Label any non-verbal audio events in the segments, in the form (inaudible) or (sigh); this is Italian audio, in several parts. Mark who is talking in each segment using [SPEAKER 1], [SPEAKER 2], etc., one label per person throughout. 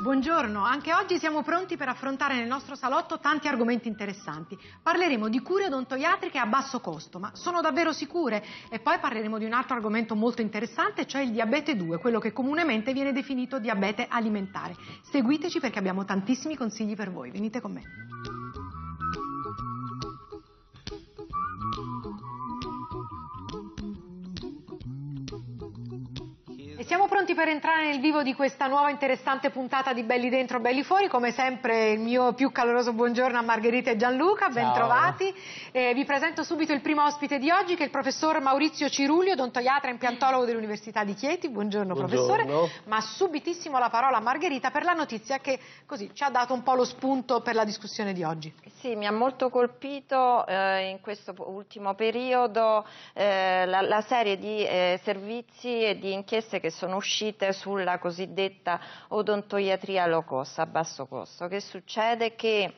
[SPEAKER 1] Buongiorno, anche oggi siamo pronti per affrontare nel nostro salotto tanti argomenti interessanti. Parleremo di cure odontoiatriche a basso costo, ma sono davvero sicure? E poi parleremo di un altro argomento molto interessante, cioè il diabete 2, quello che comunemente viene definito diabete alimentare. Seguiteci perché abbiamo tantissimi consigli per voi. Venite con me. pronti per entrare nel vivo di questa nuova interessante puntata di Belli Dentro, Belli Fuori. Come sempre il mio più caloroso buongiorno a Margherita e Gianluca, bentrovati. Eh, vi presento subito il primo ospite di oggi che è il professor Maurizio Cirulio, odontoiatra e impiantologo dell'Università di Chieti. Buongiorno, buongiorno, professore. Ma subitissimo la parola a Margherita per la notizia che così ci ha dato un po' lo spunto per la discussione di oggi.
[SPEAKER 2] Sì, mi ha molto colpito eh, in questo ultimo periodo eh, la, la, serie di eh, servizi e di inchieste che sono uscite uscite sulla cosiddetta odontoiatria low cost, a basso costo. Che succede? Che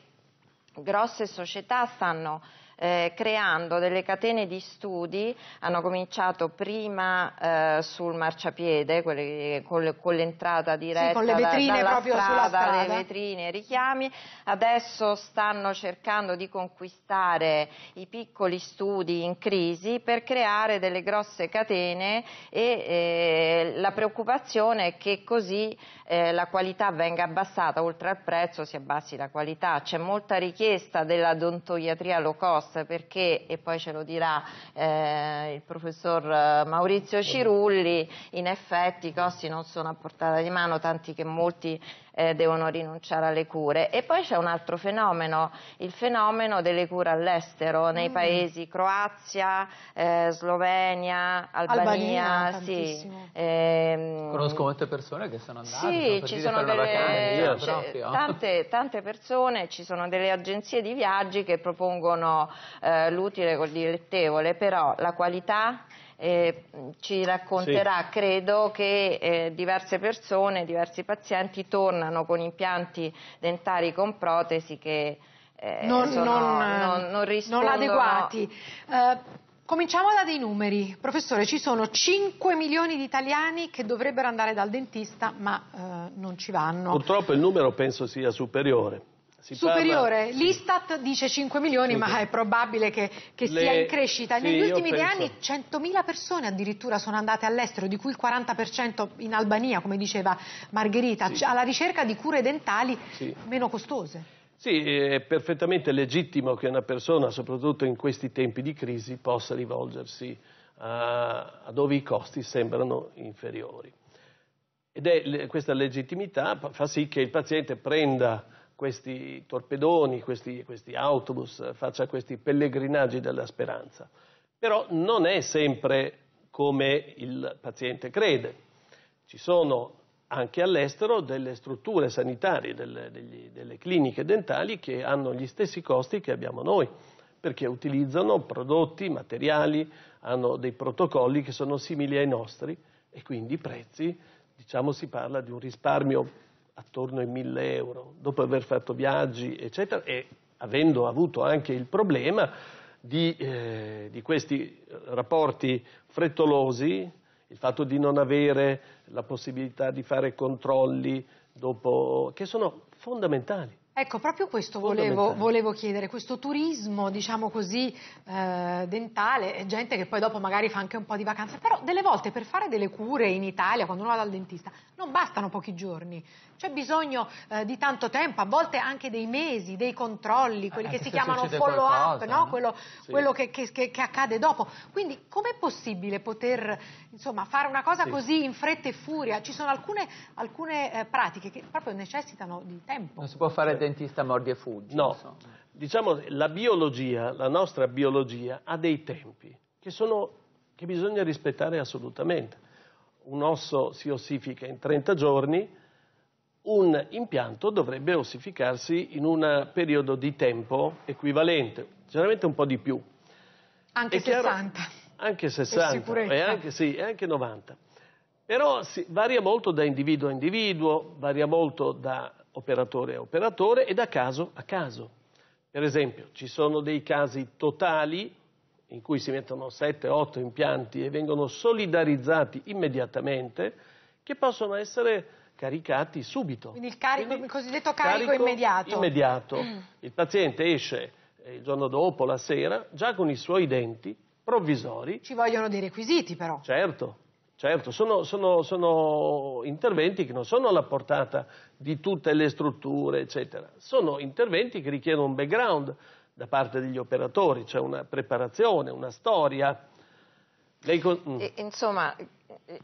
[SPEAKER 2] grosse società stanno eh, creando delle catene di studi, hanno cominciato prima eh, sul marciapiede, quelle, con, le, con, l'entrata diretta sì, con le vetrine da, proprio strada, sulla strada, le vetrine, i richiami, adesso stanno cercando di conquistare i piccoli studi in crisi per creare delle grosse catene e eh, la preoccupazione è che così eh, la qualità venga abbassata, oltre al prezzo si abbassi la qualità, c'è molta richiesta della dontoiatria low cost Cross perché, e poi ce lo dirà eh, il professor eh, Maurizio Cirulli, in effetti i costi non sono a portata di mano, tanti che molti eh, devono rinunciare alle cure. E poi c'è un altro fenomeno, il fenomeno delle cure all'estero, nei mm. paesi Croazia, eh, Slovenia, Albania. Albania sì. ehm...
[SPEAKER 3] Conosco molte persone che sono andate. Sì, sono ci sono delle... vacanza, cioè, però,
[SPEAKER 2] tante, tante, persone, ci sono delle agenzie di viaggi che propongono eh, l'utile col dilettevole, però la qualità eh, ci racconterà, sì. credo, che eh, diverse persone, diversi pazienti tornano con impianti dentari con protesi che eh, non, sono, non, non, non, rispondono... Non adeguati.
[SPEAKER 1] Uh, Cominciamo da dei numeri. Professore, ci sono 5 milioni di italiani che dovrebbero andare dal dentista, ma eh, non ci vanno.
[SPEAKER 4] Purtroppo il numero penso sia superiore. Si Superiore,
[SPEAKER 1] parla... l'Istat dice 5 milioni, Tutto. ma è probabile che, che Le... sia in crescita. Sì, Negli ultimi tre penso... anni 100.000 persone addirittura sono andate all'estero, di cui il 40% in Albania, come diceva Margherita, sì. Cioè, alla ricerca di cure dentali sì. meno costose.
[SPEAKER 4] Sì, è perfettamente legittimo che una persona, soprattutto in questi tempi di crisi, possa rivolgersi a, a dove i costi sembrano inferiori. Ed è questa legittimità fa sì che il paziente prenda questi torpedoni, questi, questi autobus, faccia questi pellegrinaggi della speranza. Però non è sempre come il paziente crede. Ci sono anche all'estero delle strutture sanitarie, delle, degli, delle, cliniche dentali che hanno gli stessi costi che abbiamo noi, perché utilizzano prodotti, materiali, hanno dei protocolli che sono simili ai nostri e quindi i prezzi, diciamo si parla di un risparmio attorno ai 1000 euro, dopo aver fatto viaggi, eccetera, e avendo avuto anche il problema di, eh, di questi eh, rapporti frettolosi, il fatto di non avere la possibilità di fare controlli dopo, che sono fondamentali.
[SPEAKER 1] Ecco, proprio questo volevo, volevo, chiedere, questo turismo, diciamo così, eh, dentale, gente che poi dopo magari fa anche un po' di vacanza, però delle volte per fare delle cure in Italia, quando uno va dal dentista, non bastano pochi giorni, c'è bisogno eh, di tanto tempo, a volte anche dei mesi, dei controlli, quelli eh, che si chiamano follow up, no? quello, sì. quello che, che, che, accade dopo. Quindi com'è possibile poter insomma, fare una cosa sì. così in fretta e furia? Ci sono alcune, alcune eh, pratiche che proprio necessitano di tempo. Non
[SPEAKER 3] si può
[SPEAKER 4] fare dentista mordi e fuggi. No, insomma. diciamo la biologia, la nostra biologia ha dei tempi che, sono, che bisogna rispettare assolutamente. Un osso si ossifica in 30 giorni, un impianto dovrebbe ossificarsi in un periodo di tempo equivalente, generalmente un po' di più. Anche è 60. anche 60, e anche, sì, e anche 90. Però sì, varia molto da individuo a individuo, varia molto da operatore a operatore e da caso a caso. Per esempio, ci sono dei casi totali in cui si mettono 7-8 impianti e vengono solidarizzati immediatamente, che possono essere caricati subito. Quindi
[SPEAKER 1] il, carico, Quindi, il cosiddetto carico, carico immediato. immediato. Mm.
[SPEAKER 4] Il paziente esce eh, il giorno dopo, la sera, già con i suoi denti provvisori. Ci vogliono dei requisiti però. Certo, Certo, sono, sono, sono, interventi che non sono alla portata di tutte le strutture, eccetera. Sono interventi che richiedono un background da parte degli operatori, cioè una preparazione, una storia. Mm.
[SPEAKER 2] Insomma,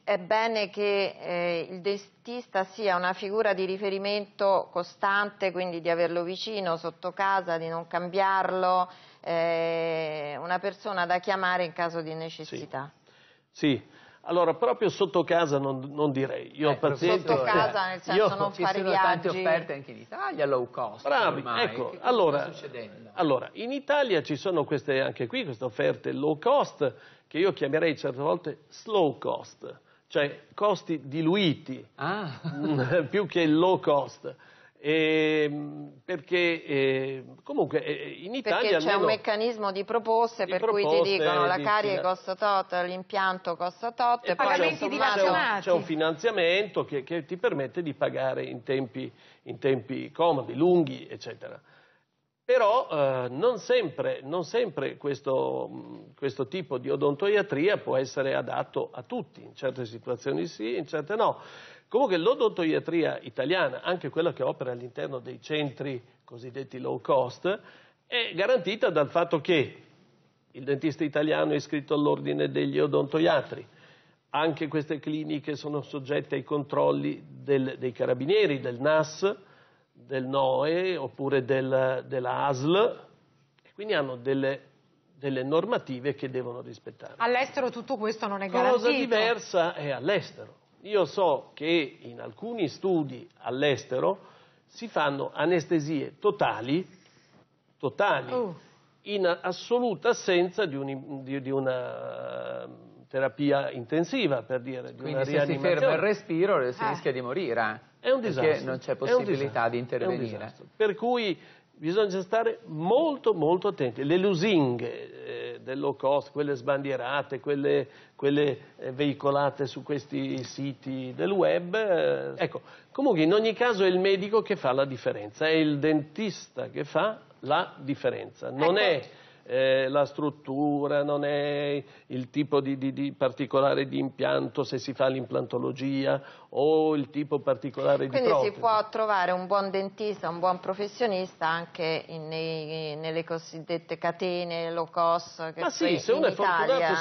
[SPEAKER 2] è bene che eh, il dentista sia una figura di riferimento costante, quindi di averlo vicino, sotto casa, di non cambiarlo, eh, una persona da chiamare in caso di necessità.
[SPEAKER 4] Sì, sì. Allora, proprio sotto casa non, non direi. Io eh, ecco, pazienti, sotto casa, nel senso io, non fare viaggi. Ci sono tante offerte anche in Italia, low cost. Bravi, ormai. ecco. Allora, allora, in Italia ci sono queste, anche qui queste offerte low cost, che io chiamerei certe volte slow cost, cioè costi diluiti, ah. (laughs) più che low cost. Eh, perché eh, comunque eh, eh in Italia perché c'è un
[SPEAKER 2] meccanismo di proposte di per proposte, cui ti dicono la carie di, costa tot, l'impianto costa tot e, e poi c'è un, un, un,
[SPEAKER 4] finanziamento che, che, ti permette di pagare in tempi, in tempi comodi, lunghi eccetera però eh, non sempre, non sempre questo, mm, questo, tipo di odontoiatria può essere adatto a tutti in certe situazioni sì, in certe no Comunque l'odontoiatria italiana, anche quella che opera all'interno dei centri cosiddetti low cost, è garantita dal fatto che il dentista italiano è iscritto all'ordine degli odontoiatri, anche queste cliniche sono soggette ai controlli del, dei carabinieri, del NAS, del NOE oppure del, della ASL, quindi hanno delle, delle, normative che devono rispettare.
[SPEAKER 1] All'estero tutto questo non è garantito. La cosa diversa
[SPEAKER 4] è all'estero. Io so che in alcuni studi all'estero si fanno anestesie totali, totali oh. in assoluta assenza di, un, di, di una ehm, terapia intensiva, per dire, di Quindi se si ferma il respiro si eh. rischia di morire. È un disastro. Perché non c'è possibilità di intervenire. Per cui bisogna stare molto molto attenti. Le lusinghe eh, low cost, quelle sbandierate, quelle, quelle eh, veicolate su questi siti del web, eh, ecco, comunque in ogni caso è il medico che fa la differenza, è il dentista che fa la differenza, non ecco. è eh, la struttura, non è il tipo di, di, di particolare di impianto se si fa l'implantologia o il tipo particolare Quindi di protesi. Quindi si
[SPEAKER 2] può trovare un buon dentista, un buon professionista anche in, nei, nelle cosiddette catene low cost che Ma sì, se uno,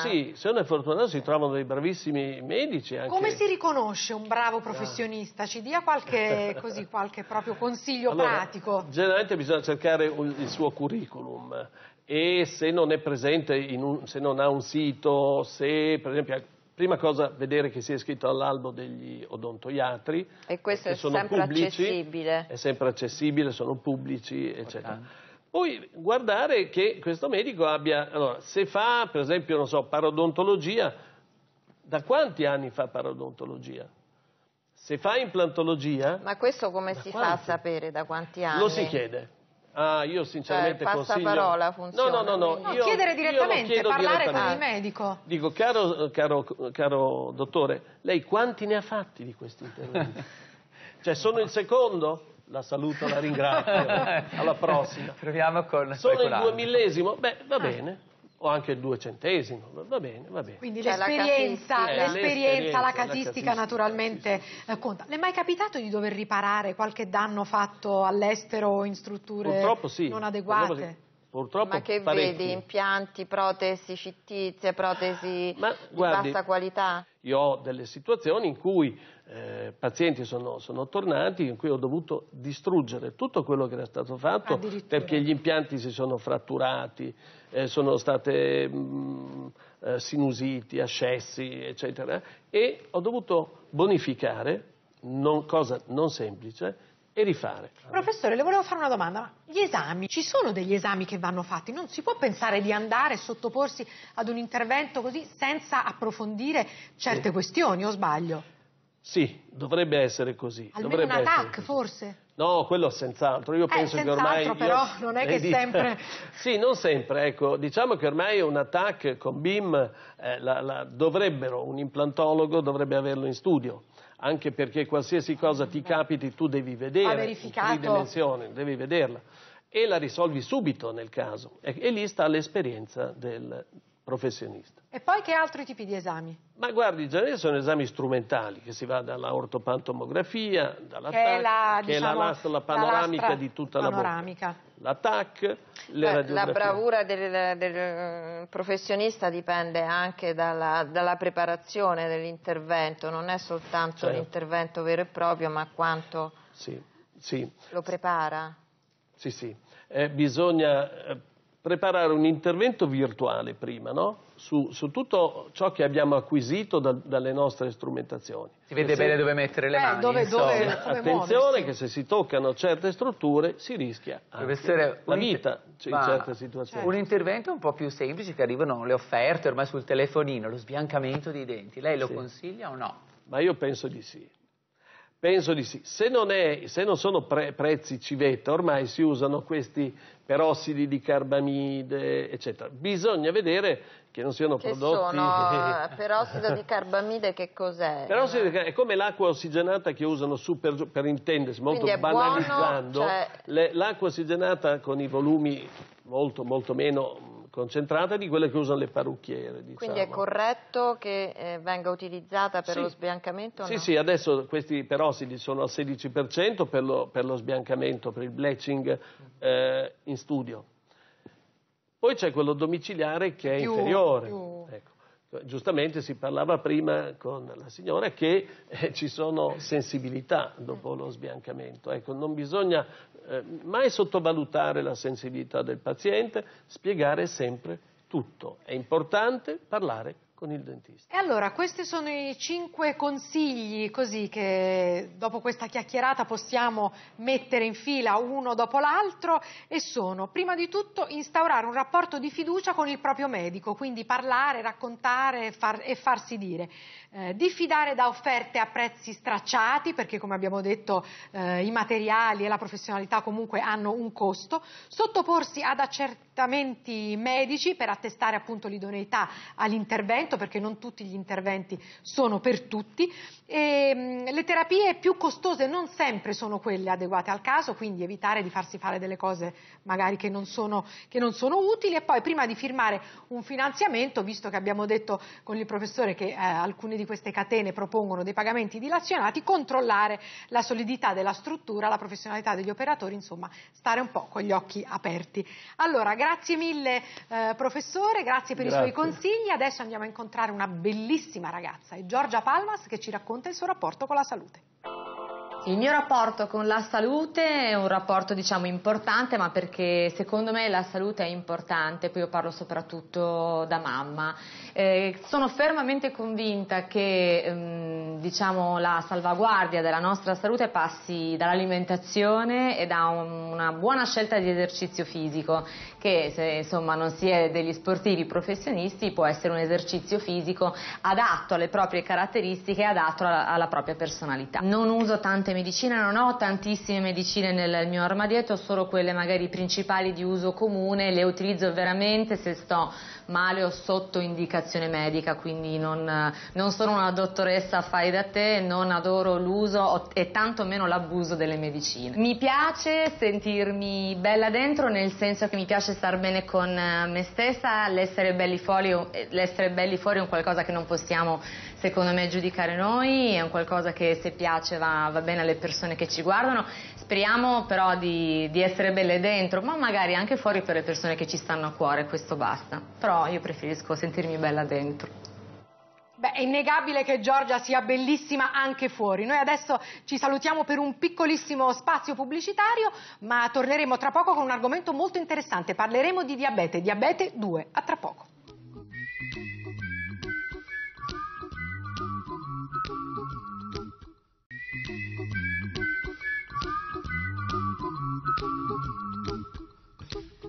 [SPEAKER 2] sì,
[SPEAKER 4] se uno è fortunato si trovano dei bravissimi medici. Anche. Come si
[SPEAKER 1] riconosce un bravo professionista? Ci dia qualche, (laughs) così, qualche proprio consiglio allora,
[SPEAKER 4] pratico? Generalmente bisogna cercare il suo curriculum e se non è presente, un, se non ha un sito, se per esempio prima cosa vedere che sia iscritto all'albo degli odontoiatri. E questo è sempre pubblici, accessibile. È sempre accessibile, sono pubblici, Importante. Poi guardare che questo medico abbia, allora, se fa per esempio, non so, parodontologia, da quanti anni fa parodontologia? Se fa implantologia...
[SPEAKER 2] Ma questo come si quanti? fa a sapere da quanti anni? Lo si chiede.
[SPEAKER 4] Ah, io sinceramente cioè, consiglio... parola funziona. No, no, no. no. no io, chiedere direttamente, parlare direttamente. con il
[SPEAKER 1] medico.
[SPEAKER 4] Dico, caro, caro, caro dottore, lei quanti ne ha fatti di questi interventi? (laughs) cioè, sono il secondo? La saluto, la ringrazio. (laughs) Alla prossima. Proviamo con... Sono il duemillesimo? Beh, va ah. bene o anche due centesimi, va bene, va bene.
[SPEAKER 1] Quindi cioè eh, l'esperienza, la, la, casistica, la casistica naturalmente casistica. Eh, conta. Le è mai capitato di dover riparare qualche danno fatto all'estero o in strutture
[SPEAKER 4] sì, non adeguate? Purtroppo Ma che parecchi. vedi,
[SPEAKER 1] impianti, protesi
[SPEAKER 2] cittizie, protesi Ma, di guardi, bassa qualità?
[SPEAKER 4] Io ho delle situazioni in cui eh, pazienti sono, sono, tornati, in cui ho dovuto distruggere tutto quello che era stato fatto perché gli impianti si sono fratturati, eh, sono state mh, mm, eh, sinusiti, ascessi, eccetera, e ho dovuto bonificare, non, cosa non semplice, e rifare.
[SPEAKER 1] Professore, le volevo fare una domanda, gli esami, ci sono degli esami che vanno fatti? Non si può pensare di andare e sottoporsi ad un intervento così senza approfondire certe sì. questioni, o sbaglio?
[SPEAKER 4] Sì, dovrebbe essere così. Almeno dovrebbe un attack, forse? No, quello senz'altro. Io eh, penso senz che ormai. Senz'altro, però, non è che dita... sempre. (laughs) sì, non sempre. Ecco, diciamo che ormai un attack con BIM eh, la, la... dovrebbero, un implantologo dovrebbe averlo in studio anche perché qualsiasi cosa ti capiti tu devi vedere in dimensione, devi vederla e la risolvi subito nel caso e, e lì sta l'esperienza del, professionista.
[SPEAKER 1] E poi che altri tipi di esami?
[SPEAKER 4] Ma guardi, in genere sono esami strumentali, che si va dalla ortopantomografia, dalla che TAC, è la, che diciamo, è la, lastra, la panoramica la di tutta panoramica. la bocca. La TAC, Beh, La bravura
[SPEAKER 2] del, del, eh, professionista dipende anche dalla, dalla preparazione dell'intervento, non è soltanto certo. l'intervento vero e proprio, ma quanto
[SPEAKER 4] sì, sì.
[SPEAKER 2] lo prepara.
[SPEAKER 4] Sì, sì. Eh, bisogna eh, preparare un intervento virtuale prima, no? su, su, tutto ciò che abbiamo acquisito da, dalle nostre strumentazioni. Si vede se, bene dove mettere le eh, mani. Dove, dove, dove Attenzione muoversi. che se si toccano certe strutture si rischia Professore, la vita cioè, in certe situazioni. Un
[SPEAKER 3] intervento un po' più semplice che arrivano le offerte ormai sul
[SPEAKER 4] telefonino,
[SPEAKER 3] lo sbiancamento dei denti,
[SPEAKER 4] lei lo sì. consiglia o no? Ma io penso di sì. Penso di sì. Se non, è, se non sono pre prezzi civetta, ormai si usano questi perossidi di carbamide, eccetera. Bisogna vedere che non siano che prodotti... Sono eh,
[SPEAKER 2] (laughs) perossido di carbamide che cos'è? Perossido
[SPEAKER 4] di carbamide è come l'acqua ossigenata che usano su per, per intendersi, molto banalizzando. Cioè... L'acqua ossigenata con i volumi molto, molto meno concentrate di quelle che usano le parrucchiere. Diciamo. Quindi è
[SPEAKER 2] corretto che eh, venga utilizzata per sì. lo sbiancamento? Sì, no? sì,
[SPEAKER 4] adesso questi perossidi sono al 16% per lo, per lo sbiancamento, per il bleaching eh, in studio. Poi c'è quello domiciliare che è più, inferiore. Più. Ecco. Giustamente si parlava prima con la signora che eh, ci sono sensibilità dopo lo sbiancamento. Ecco, non bisogna eh, mai sottovalutare la sensibilità del paziente, spiegare sempre tutto. È importante parlare con il dentista.
[SPEAKER 1] E allora, questi sono i cinque consigli così che dopo questa chiacchierata possiamo mettere in fila uno dopo l'altro e sono, prima di tutto, instaurare un rapporto di fiducia con il proprio medico, quindi parlare, raccontare far, e farsi dire. Eh, diffidare da offerte a prezzi stracciati, perché come abbiamo detto eh, i materiali e la professionalità comunque hanno un costo, sottoporsi ad accertamenti accertamenti medici per attestare appunto l'idoneità all'intervento, perché non tutti gli interventi sono per tutti. E, ehm, le terapie più costose non sempre sono quelle adeguate al caso, quindi evitare di farsi fare delle cose magari che non sono, che non sono utili e poi prima di firmare un finanziamento, visto che abbiamo detto con il professore che eh, alcune di queste catene propongono dei pagamenti dilazionati, controllare la solidità della struttura, la professionalità degli operatori, insomma stare un po' con gli occhi aperti. Allora, Grazie mille eh, professore, grazie per grazie. i suoi consigli. Adesso andiamo a incontrare una bellissima ragazza, è Giorgia Palmas che ci racconta il suo rapporto con la salute.
[SPEAKER 5] Il mio rapporto con la salute è un rapporto diciamo, importante ma perché secondo me la salute è importante, poi io parlo soprattutto da mamma. Eh, sono fermamente convinta che ehm, diciamo, la salvaguardia della nostra salute passi dall'alimentazione e da una buona scelta di esercizio fisico, che se insomma, non si è degli sportivi professionisti può essere un esercizio fisico adatto alle proprie caratteristiche e adatto alla, alla propria personalità. Non uso tante medicine, non ho tantissime medicine nel mio armadietto, solo quelle magari principali di uso comune, le utilizzo veramente se sto male o sotto indicazione medica, quindi non, non sono una dottoressa a fare fuori da te, non adoro l'uso e tantomeno l'abuso delle medicine. Mi piace sentirmi bella dentro nel senso che mi piace star bene con eh, me stessa, l'essere belli fuori, eh, l'essere belli fuori è un qualcosa che non possiamo secondo me giudicare noi, è un qualcosa che se piace va, va bene alle persone che ci guardano, speriamo però di, di essere belle dentro, ma magari anche fuori per le persone che ci stanno a cuore, questo basta, però io preferisco sentirmi bella dentro.
[SPEAKER 1] Beh, è innegabile che Giorgia sia bellissima anche fuori. Noi adesso ci salutiamo per un piccolissimo spazio pubblicitario, ma torneremo tra poco con un argomento molto interessante. Parleremo di diabete, diabete 2. A tra poco.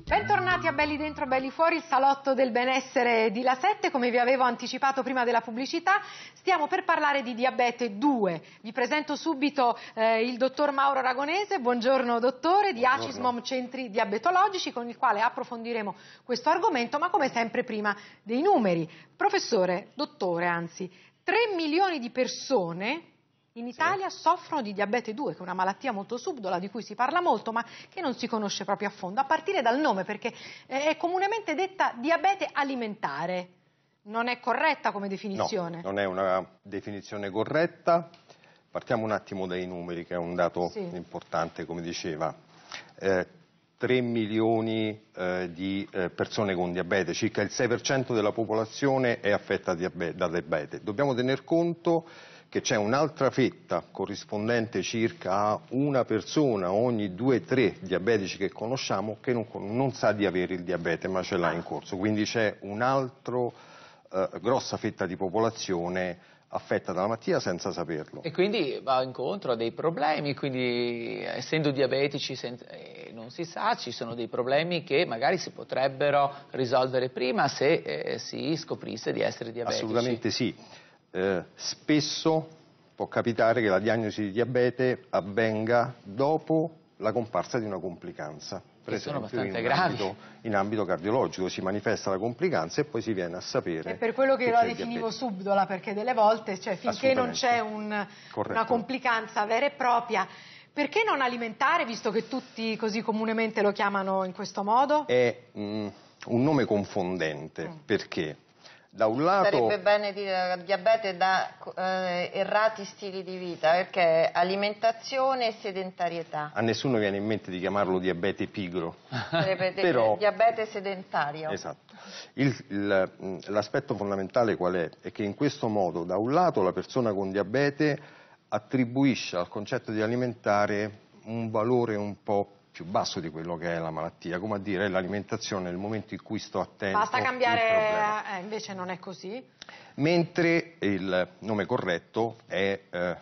[SPEAKER 1] Bentornati a Belli Dentro, Belli Fuori, il salotto del benessere di La 7. Come vi avevo anticipato prima della pubblicità, stiamo per parlare di diabete 2. Vi presento subito eh, il dottor Mauro Aragonese, buongiorno dottore, di buongiorno. Acismom Centri Diabetologici, con il quale approfondiremo questo argomento, ma come sempre prima dei numeri. Professore, dottore anzi, 3 milioni di persone in Italia sì. soffrono di diabete 2, che è una malattia molto subdola di cui si parla molto, ma che non si conosce proprio a fondo, a partire dal nome, perché eh, è comunemente detta diabete alimentare. Non è corretta come definizione? No,
[SPEAKER 6] non è una definizione corretta. Partiamo un attimo dai numeri, che è un dato sì. importante, come diceva. Eh, 3 milioni eh, di eh, persone con diabete, circa il 6% della popolazione è affetta diabete, da diabete. Dobbiamo tener conto che c'è un'altra fetta corrispondente circa a una persona ogni due o tre diabetici che conosciamo che non, non, sa di avere il diabete ma ce l'ha in corso, quindi c'è un'altra eh, grossa fetta di popolazione affetta dalla malattia senza saperlo.
[SPEAKER 3] E quindi va incontro a dei problemi, quindi essendo diabetici eh, non si sa, ci sono dei problemi che magari si potrebbero risolvere prima se eh, si scoprisse di essere
[SPEAKER 6] diabetici. Assolutamente sì. Eh, spesso può capitare che la diagnosi di diabete avvenga dopo la comparsa di una complicanza. Per esempio, in ambito, in ambito, cardiologico si manifesta la complicanza e poi si viene a sapere. È per
[SPEAKER 1] quello che, che la definivo subdola, perché delle volte, cioè, finché non c'è un, una complicanza vera e propria, perché non alimentare, visto che tutti così comunemente lo chiamano in questo modo?
[SPEAKER 6] È mh, mm, un nome confondente, mm. perché? da un lato... Sarebbe
[SPEAKER 2] bene dire diabete da eh, errati stili di vita, perché alimentazione e sedentarietà.
[SPEAKER 6] A nessuno viene in mente di chiamarlo diabete pigro.
[SPEAKER 2] Sarebbe Però... diabete sedentario.
[SPEAKER 6] Esatto. l'aspetto fondamentale qual è? È che in questo modo, da un lato, la persona con diabete attribuisce al concetto di alimentare un valore un po' più basso di quello che è la malattia, come a dire l'alimentazione nel momento in cui sto attento. Basta
[SPEAKER 1] cambiare, eh, invece non è così.
[SPEAKER 6] Mentre il nome corretto è eh,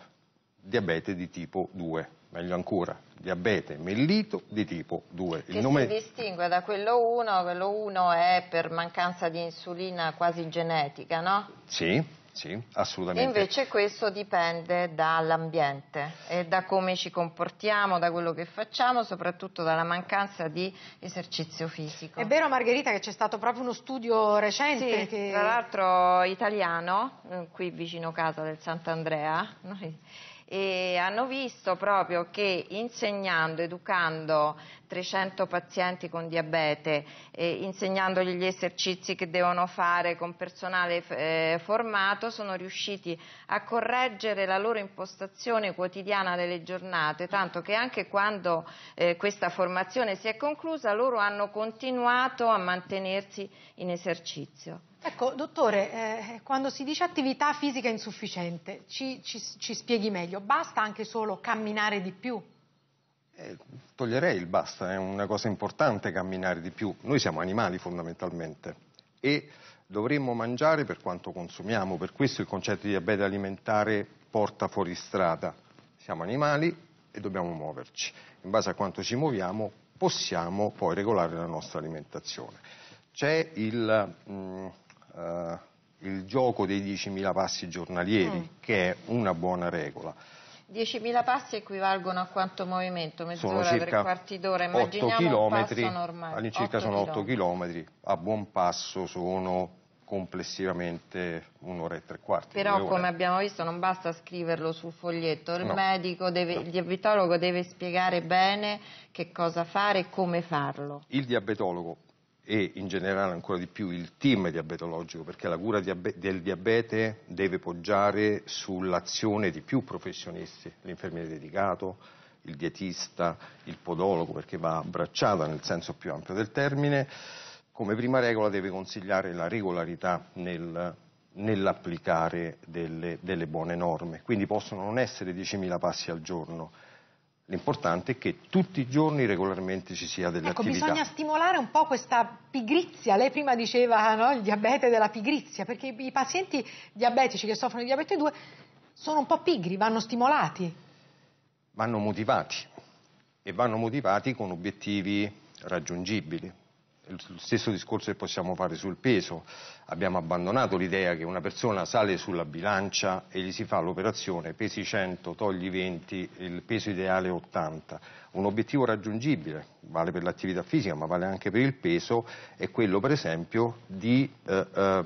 [SPEAKER 6] diabete di tipo 2, meglio ancora, diabete mellito di tipo 2. Che il nome... si
[SPEAKER 2] distingue da quello 1, quello 1 è per mancanza di insulina quasi genetica, no?
[SPEAKER 6] Sì. Sì, assolutamente.
[SPEAKER 2] Invece questo dipende dall'ambiente e da come ci comportiamo, da quello che facciamo, soprattutto dalla mancanza di esercizio fisico. È vero
[SPEAKER 1] Margherita che c'è stato proprio uno studio recente? Sì, che... tra
[SPEAKER 2] l'altro italiano, eh, qui vicino casa del Sant'Andrea, noi e hanno visto proprio che insegnando, educando 300 pazienti con diabete, eh, insegnandogli gli esercizi che devono fare con personale eh, formato, sono riusciti a correggere la loro impostazione quotidiana delle giornate, tanto che anche quando eh, questa formazione si è conclusa loro hanno continuato a mantenersi in esercizio.
[SPEAKER 1] Ecco, dottore, eh, quando si dice attività fisica insufficiente, ci, ci, ci, spieghi meglio, basta anche solo camminare di più?
[SPEAKER 6] Eh, toglierei il basta, è una cosa importante camminare di più. Noi siamo animali fondamentalmente e dovremmo mangiare per quanto consumiamo, per questo il concetto di diabete alimentare porta fuori strada. Siamo animali e dobbiamo muoverci. In base a quanto ci muoviamo possiamo poi regolare la nostra alimentazione. C'è il... Mh, mm, eh, il gioco dei 10.000 passi giornalieri, mm. che è una buona regola.
[SPEAKER 2] 10.000 passi equivalgono a quanto movimento? Mezz'ora, tre quarti d'ora? Immaginiamo 8 km, All'incirca sono 8
[SPEAKER 6] chilometri, a buon passo sono complessivamente un'ora e tre quarti. Però come
[SPEAKER 2] abbiamo visto non basta scriverlo sul foglietto, il no. medico, deve, no. il diabetologo deve spiegare bene che cosa fare e come farlo.
[SPEAKER 6] Il diabetologo e in generale ancora di più il team diabetologico, perché la cura del diabete deve poggiare sull'azione di più professionisti, l'infermiere dedicato, il dietista, il podologo, perché va abbracciata nel senso più ampio del termine, come prima regola deve consigliare la regolarità nel, nell'applicare delle, delle buone norme, quindi possono non essere 10.000 passi al giorno, L'importante è che tutti i giorni regolarmente ci sia delle ecco, attività. Bisogna
[SPEAKER 1] stimolare un po' questa pigrizia. Lei prima diceva no, il diabete della pigrizia, perché i pazienti diabetici che soffrono di diabete 2 sono un po' pigri, vanno stimolati.
[SPEAKER 6] Vanno motivati e vanno motivati con obiettivi raggiungibili lo stesso discorso che possiamo fare sul peso. Abbiamo abbandonato l'idea che una persona sale sulla bilancia e gli si fa l'operazione pesi 100, togli 20, il peso ideale 80. Un obiettivo raggiungibile, vale per l'attività fisica ma vale anche per il peso, è quello per esempio di eh, eh,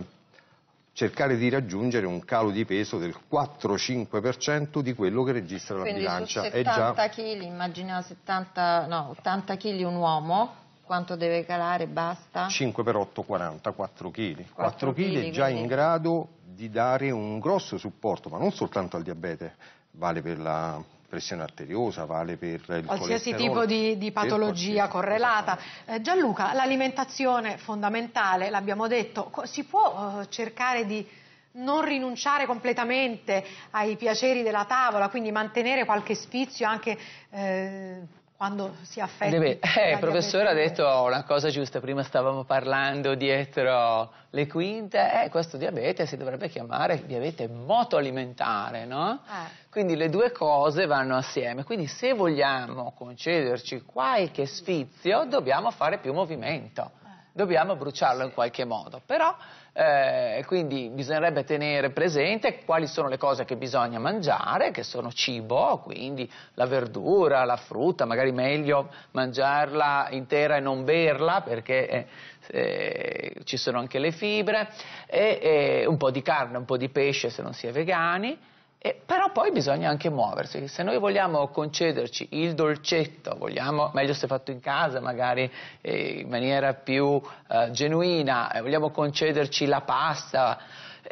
[SPEAKER 6] cercare di raggiungere un calo di peso del 4-5% di quello che registra Quindi la bilancia. Quindi su 70 kg,
[SPEAKER 2] già... immaginiamo 70, no, 80 kg un uomo, quanto deve calare? Basta?
[SPEAKER 6] 5 per 8, 40, 4 kg. 4 kg è già quindi... in grado di dare un grosso supporto, ma non soltanto al diabete, vale per la pressione arteriosa, vale per il Qualsiasi tipo di,
[SPEAKER 1] di patologia correlata. Eh, Gianluca, l'alimentazione fondamentale, l'abbiamo detto, si può eh, cercare di non rinunciare completamente ai piaceri della tavola, quindi mantenere qualche spizio anche eh, quando si affetta. Eh, il eh, professore
[SPEAKER 3] ha detto una cosa giusta, prima stavamo parlando dietro le quinte, eh, questo diabete si dovrebbe chiamare diabete motoalimentare, no? Eh. Quindi le due cose vanno assieme, quindi se vogliamo concederci qualche sfizio dobbiamo fare più movimento, eh. dobbiamo bruciarlo in qualche modo, però eh, quindi bisognerebbe tenere presente quali sono le cose che bisogna mangiare, che sono cibo, quindi la verdura, la frutta, magari meglio mangiarla intera e non berla perché eh, eh, ci sono anche le fibre, e un po' di carne, un po' di pesce se non si è vegani e, però poi bisogna anche muoversi, se noi vogliamo concederci il dolcetto, vogliamo, meglio se fatto in casa magari eh, in maniera più eh, genuina, eh, vogliamo concederci la pasta,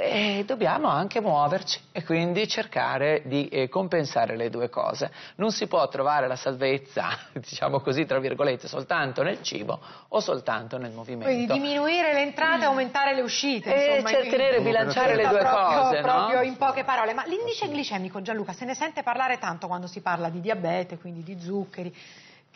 [SPEAKER 3] e dobbiamo anche muoverci e quindi cercare di eh, compensare le due cose. Non si può trovare la salvezza, (laughs) diciamo così, tra virgolette, soltanto nel cibo o soltanto nel movimento. Quindi
[SPEAKER 1] diminuire le entrate e mm. aumentare le uscite. E insomma, cercare quindi... di bilanciare le due proprio, cose. Proprio no? in poche parole. Ma l'indice glicemico, Gianluca, se ne sente parlare tanto quando si parla di diabete, quindi di zuccheri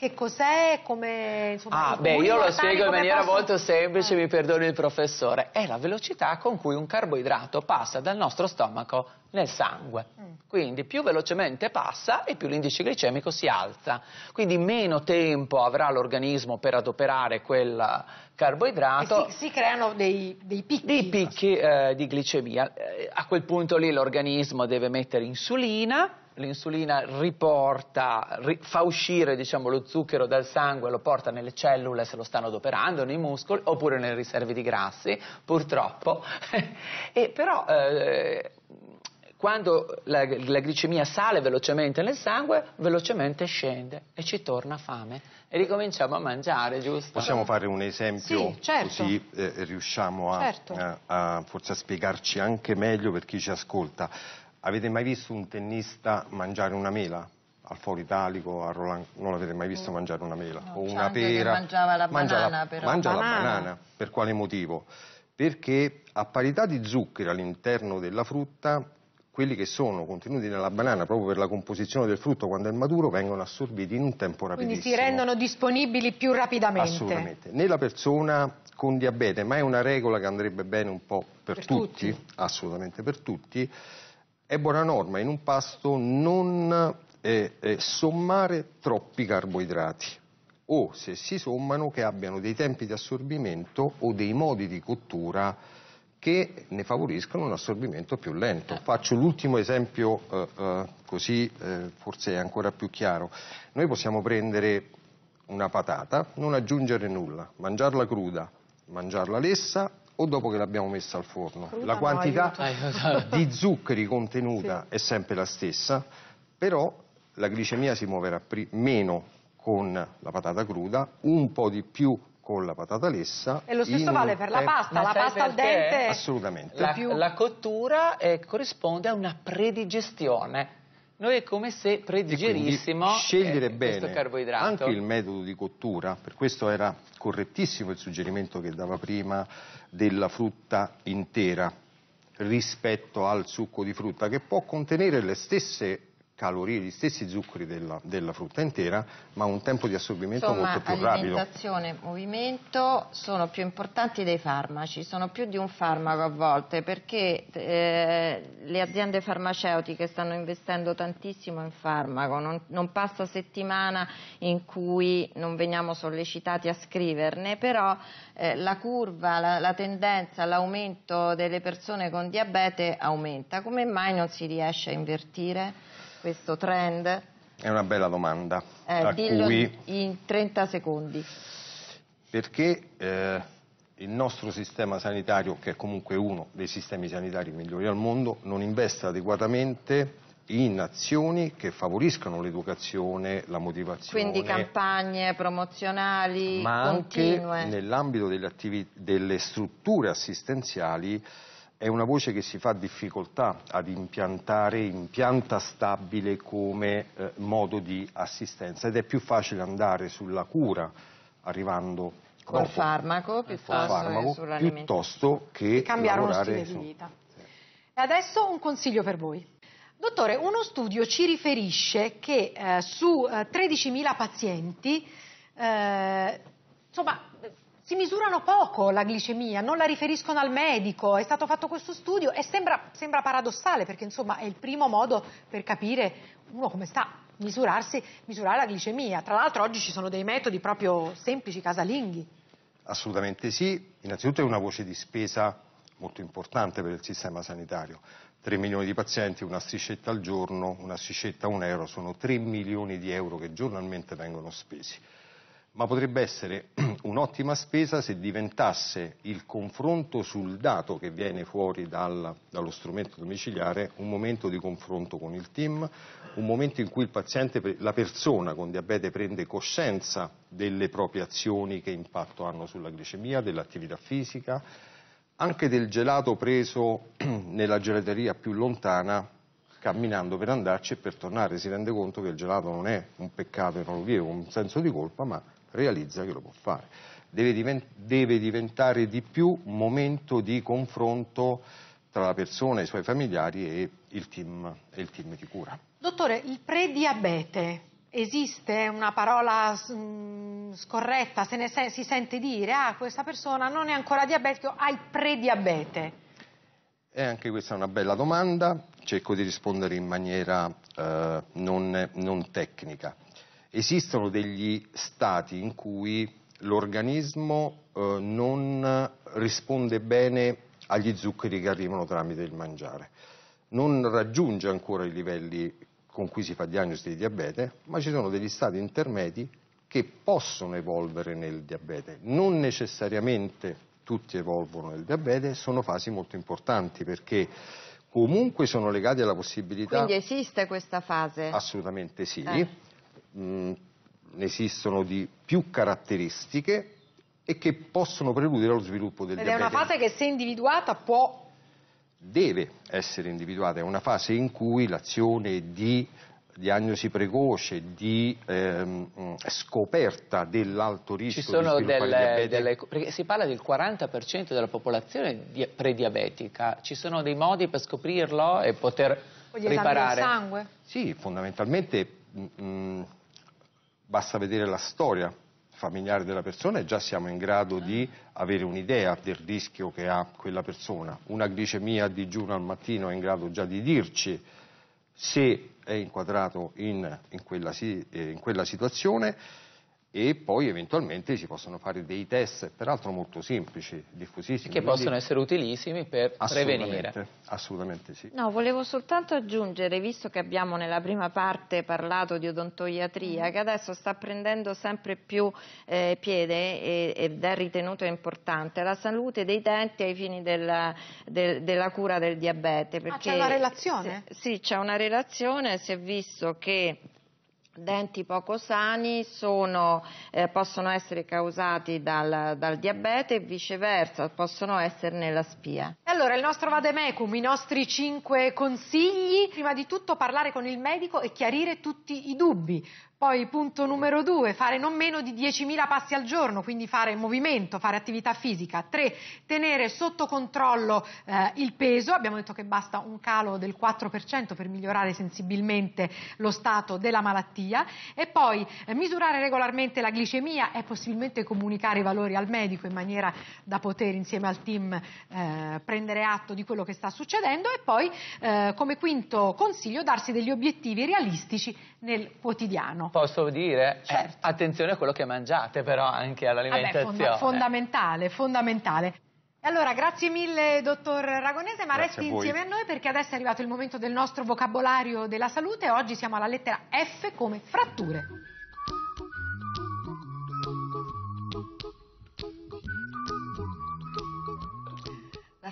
[SPEAKER 1] che cos'è, come... Insomma, ah, beh, io lo spiego in maniera posso... molto
[SPEAKER 3] semplice, eh. mi perdoni il professore. È la velocità con cui un carboidrato passa dal nostro stomaco nel sangue. Mm. Quindi più velocemente passa e più l'indice glicemico si alza. Quindi meno tempo avrà l'organismo per adoperare quel carboidrato. Si, si, creano dei, dei picchi. Dei picchi eh, di glicemia. Eh, a quel punto lì l'organismo deve mettere insulina l'insulina riporta, ri, fa uscire diciamo, lo zucchero dal sangue, lo porta nelle cellule se lo stanno adoperando, nei muscoli oppure nelle riserve di grassi, purtroppo. (laughs) e però eh, quando la, la, glicemia sale velocemente nel sangue, velocemente scende e ci torna fame e ricominciamo a mangiare, giusto? Possiamo
[SPEAKER 6] fare un esempio sì, certo. così eh, riusciamo a, certo. a, eh, a forse a spiegarci anche meglio per chi ci ascolta Avete mai visto un tennista mangiare una mela? Al Foro Italico, a Roland, non l'avete mai visto mangiare una mela? No, o una pera? Mangiava la mangia banana, la, però. Mangia banana. la banana. Per quale motivo? Perché a parità di zuccheri all'interno della frutta, quelli che sono contenuti nella banana proprio per la composizione del frutto quando è maturo vengono assorbiti in un tempo rapidissimo. Quindi
[SPEAKER 1] si rendono disponibili più rapidamente. Assolutamente.
[SPEAKER 6] Nella persona con diabete, ma è una regola che andrebbe bene un po' per, per tutti, tutti, assolutamente per tutti, è buona norma in un pasto non eh, eh, sommare troppi carboidrati o se si sommano che abbiano dei tempi di assorbimento o dei modi di cottura che ne favoriscono un assorbimento più lento. Faccio l'ultimo esempio eh, eh così eh, forse è ancora più chiaro. Noi possiamo prendere una patata, non aggiungere nulla, mangiarla cruda, mangiarla lessa o dopo che l'abbiamo messa al forno. La quantità eh, esatto. di zuccheri contenuta sì. è sempre la stessa, però la glicemia si muoverà meno con la patata cruda, un po' di più con la patata lessa. E lo stesso vale per la pasta, la pasta al dente. Assolutamente. La, la
[SPEAKER 3] cottura eh, corrisponde a una predigestione noi è come se predigerissimo scegliere eh, bene questo carboidrato. Anche il
[SPEAKER 6] metodo di cottura, per questo era correttissimo il suggerimento che dava prima della frutta intera rispetto al succo di frutta che può contenere le stesse calorie, gli stessi zuccheri della, della frutta intera, ma un tempo di assorbimento Insomma, molto più rapido. alimentazione,
[SPEAKER 2] movimento sono più importanti dei farmaci, sono più di un farmaco a volte, perché eh, le aziende farmaceutiche stanno investendo tantissimo in farmaco, non, non passa settimana in cui non veniamo sollecitati a scriverne, però eh, la curva, la, la tendenza, l'aumento delle persone con diabete aumenta, come mai non si riesce a invertire? questo trend?
[SPEAKER 6] È una bella domanda. Eh, dillo cui...
[SPEAKER 2] in 30 secondi.
[SPEAKER 6] Perché eh, il nostro sistema sanitario, che è comunque uno dei sistemi sanitari migliori al mondo, non investe adeguatamente in azioni che favoriscano l'educazione, la motivazione. Quindi
[SPEAKER 2] campagne promozionali ma continue. anche
[SPEAKER 6] nell'ambito delle, delle strutture assistenziali è una voce che si fa difficoltà ad impiantare in pianta stabile come eh, modo di assistenza ed è più facile andare sulla cura arrivando col dopo,
[SPEAKER 1] farmaco piuttosto,
[SPEAKER 2] farmaco,
[SPEAKER 6] piuttosto che cambiare uno stile su... di
[SPEAKER 1] vita. E adesso un consiglio per voi. Dottore, uno studio ci riferisce che eh, su eh, 13.000 pazienti, eh, insomma, si misurano poco la glicemia, non la riferiscono al medico, è stato fatto questo studio e sembra, sembra paradossale perché insomma è il primo modo per capire uno come sta, misurarsi, misurare la glicemia. Tra l'altro oggi ci sono dei metodi proprio semplici, casalinghi.
[SPEAKER 6] Assolutamente sì, innanzitutto è una voce di spesa molto importante per il sistema sanitario. 3 milioni di pazienti, una striscetta al giorno, una striscetta a un euro, sono 3 milioni di euro che giornalmente vengono spesi ma potrebbe essere (clears throat) un'ottima spesa se diventasse il confronto sul dato che viene fuori dal, dallo strumento domiciliare un momento di confronto con il team, un momento in cui paziente, la persona con diabete prende coscienza delle proprie azioni che impatto hanno sulla glicemia, dell'attività fisica, anche del gelato preso (clears throat) nella gelateria più lontana camminando per andarci e per tornare si rende conto che il gelato non è un peccato e non lo vive con un senso di colpa, ma realizza che lo può fare. Deve, diventare di più un momento di confronto tra la persona i suoi familiari e il team, e il team di cura.
[SPEAKER 1] Dottore, il prediabete esiste una parola mm, scorretta, se ne se, si sente dire, ah questa persona non è ancora diabetico, ha il prediabete?
[SPEAKER 6] E eh, anche questa è una bella domanda, cerco di rispondere in maniera eh, non, non, tecnica esistono degli stati in cui l'organismo eh, non risponde bene agli zuccheri che arrivano tramite il mangiare. Non raggiunge ancora i livelli con cui si fa diagnosi di diabete, ma ci sono degli stati intermedi che possono evolvere nel diabete. Non necessariamente tutti evolvono nel diabete, sono fasi molto importanti perché comunque sono legati alla possibilità...
[SPEAKER 2] Quindi esiste questa fase?
[SPEAKER 6] Assolutamente sì. Eh mh, mm, esistono di più caratteristiche e che possono preludere allo sviluppo del Ed diabete. Ed è
[SPEAKER 1] una fase che se individuata può...
[SPEAKER 6] Deve essere individuata, è una fase in cui l'azione di diagnosi precoce, di ehm, scoperta dell'alto rischio Ci sono di delle, delle,
[SPEAKER 3] perché si parla del 40% della popolazione prediabetica, ci sono dei modi per scoprirlo e
[SPEAKER 6] poter o riparare? Sangue? Sì, fondamentalmente mh, mm, mm, basta vedere la storia familiare della persona e già siamo in grado di avere un'idea del rischio che ha quella persona. Una glicemia a digiuno al mattino è in grado già di dirci se è inquadrato in, in, quella, eh, in quella situazione e poi eventualmente si possono fare dei test, peraltro molto semplici, diffusissimi. Che possono essere utilissimi per assolutamente, prevenire. Assolutamente sì.
[SPEAKER 2] No, volevo soltanto aggiungere, visto che abbiamo nella prima parte parlato di odontoiatria, che adesso sta prendendo sempre più eh, piede ed è ritenuto importante, la salute dei denti ai fini della, del, della cura del diabete. Ma ah, c'è una relazione? Se, sì, c'è una relazione, si è visto che Denti poco sani sono, eh, possono essere causati dal, dal diabete e viceversa, possono esserne la spia.
[SPEAKER 1] Allora, il nostro vademecum, i nostri cinque consigli. Prima di tutto parlare con il medico e chiarire tutti i dubbi. Poi punto numero due, fare non meno di 10.000 passi al giorno, quindi fare movimento, fare attività fisica. Tre, tenere sotto controllo eh, il peso, abbiamo detto che basta un calo del 4% per migliorare sensibilmente lo stato della malattia. E poi eh, misurare regolarmente la glicemia e possibilmente comunicare i valori al medico in maniera da poter insieme al team eh, prendere prendere atto di quello che sta succedendo e poi eh, come quinto consiglio darsi degli obiettivi realistici nel quotidiano.
[SPEAKER 3] Posso dire? Eh, certo. Eh, attenzione a quello che mangiate però anche all'alimentazione. Vabbè, fond
[SPEAKER 1] fondamentale, fondamentale. Allora, grazie mille dottor Ragonese, ma grazie resti a insieme a noi perché adesso è arrivato il momento del nostro vocabolario della salute. Oggi siamo alla lettera F come fratture.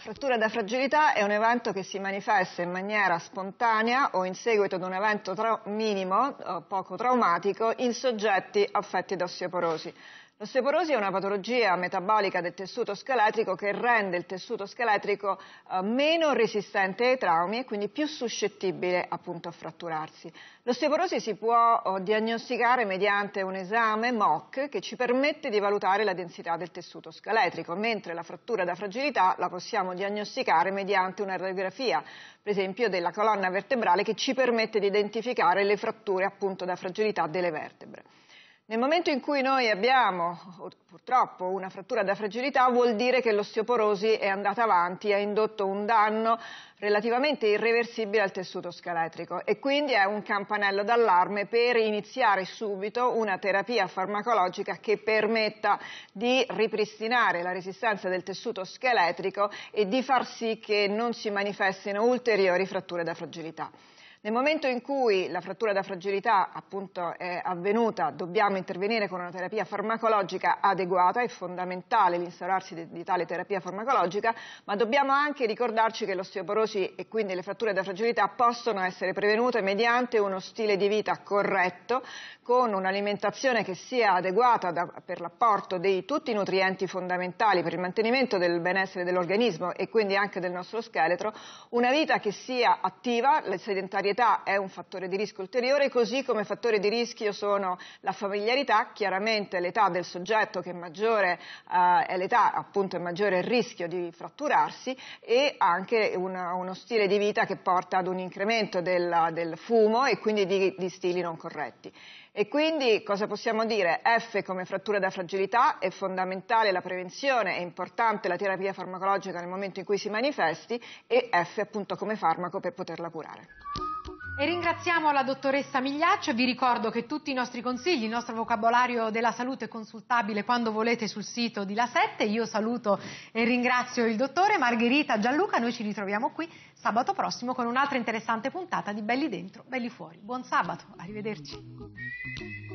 [SPEAKER 7] frattura da fragilità è un evento che si manifesta in maniera spontanea o in seguito ad un evento minimo o eh, poco traumatico in soggetti affetti da osteoporosi. L'osteoporosi è una patologia metabolica del tessuto scheletrico che rende il tessuto scheletrico eh, meno resistente ai traumi e quindi più suscettibile appunto a fratturarsi. L'osteoporosi si può eh, diagnosticare mediante un esame MOC che ci permette di valutare la densità del tessuto scheletrico, mentre la frattura da fragilità la possiamo diagnosticare mediante una radiografia, per esempio della colonna vertebrale che ci permette di identificare le fratture appunto da fragilità delle vertebre. Nel momento in cui noi abbiamo purtroppo una frattura da fragilità vuol dire che l'osteoporosi è andata avanti, ha indotto un danno relativamente irreversibile al tessuto scheletrico e quindi è un campanello d'allarme per iniziare subito una terapia farmacologica che permetta di ripristinare la resistenza del tessuto scheletrico e di far sì che non si manifestino ulteriori fratture da fragilità. Nel momento in cui la frattura da fragilità appunto, è avvenuta, dobbiamo intervenire con una terapia farmacologica adeguata, è fondamentale l'instaurarsi di, di tale terapia farmacologica, ma dobbiamo anche ricordarci che l'osteoporosi e quindi le fratture da fragilità possono essere prevenute mediante uno stile di vita corretto, con un'alimentazione che sia adeguata da, per l'apporto di tutti i nutrienti fondamentali per il mantenimento del benessere dell'organismo e quindi anche del nostro scheletro, una vita che sia attiva, la sedentarietà l'età è un fattore di rischio ulteriore, così come fattore di rischio sono la familiarità, chiaramente l'età del soggetto che è maggiore, eh, è l'età appunto è maggiore il rischio di fratturarsi e anche una, uno stile di vita che porta ad un incremento del, del fumo e quindi di, di stili non corretti. E quindi cosa possiamo dire? F come frattura da fragilità è fondamentale la prevenzione, è importante la terapia farmacologica nel momento in cui si manifesti e F appunto come farmaco per poterla curare.
[SPEAKER 1] E ringraziamo la dottoressa Migliaccio, vi ricordo che tutti i nostri consigli, il nostro vocabolario della salute è consultabile quando volete sul sito di La 7. Io saluto e ringrazio il dottore Margherita Gianluca, noi ci ritroviamo qui sabato prossimo con un'altra interessante puntata di Belli Dentro, Belli Fuori. Buon sabato, arrivederci.